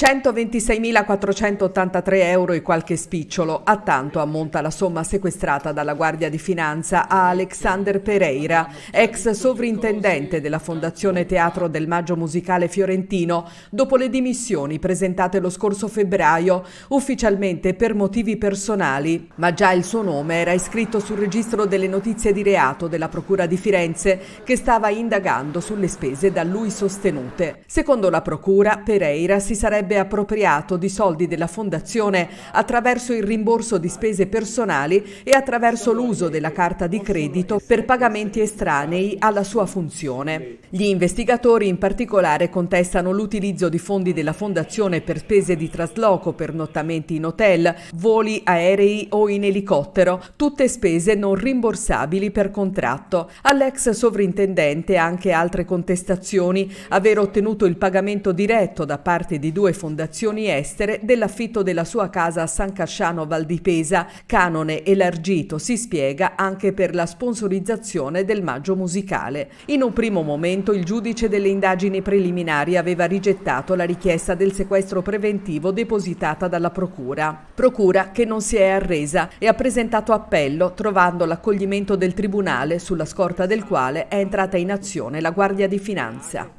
126.483 euro e qualche spicciolo, a tanto ammonta la somma sequestrata dalla Guardia di Finanza a Alexander Pereira, ex sovrintendente della Fondazione Teatro del Maggio Musicale Fiorentino, dopo le dimissioni presentate lo scorso febbraio, ufficialmente per motivi personali, ma già il suo nome era iscritto sul registro delle notizie di reato della Procura di Firenze che stava indagando sulle spese da lui sostenute. Secondo la Procura, Pereira si sarebbe avrebbe appropriato di soldi della Fondazione attraverso il rimborso di spese personali e attraverso l'uso della carta di credito per pagamenti estranei alla sua funzione. Gli investigatori in particolare contestano l'utilizzo di fondi della Fondazione per spese di trasloco, per nottamenti in hotel, voli aerei o in elicottero, tutte spese non rimborsabili per contratto. All'ex sovrintendente anche altre contestazioni, aver ottenuto il pagamento diretto da parte di due fondazioni estere dell'affitto della sua casa a San Casciano Val di Pesa, canone elargito, si spiega, anche per la sponsorizzazione del maggio musicale. In un primo momento il giudice delle indagini preliminari aveva rigettato la richiesta del sequestro preventivo depositata dalla procura. Procura che non si è arresa e ha presentato appello trovando l'accoglimento del tribunale sulla scorta del quale è entrata in azione la Guardia di Finanza.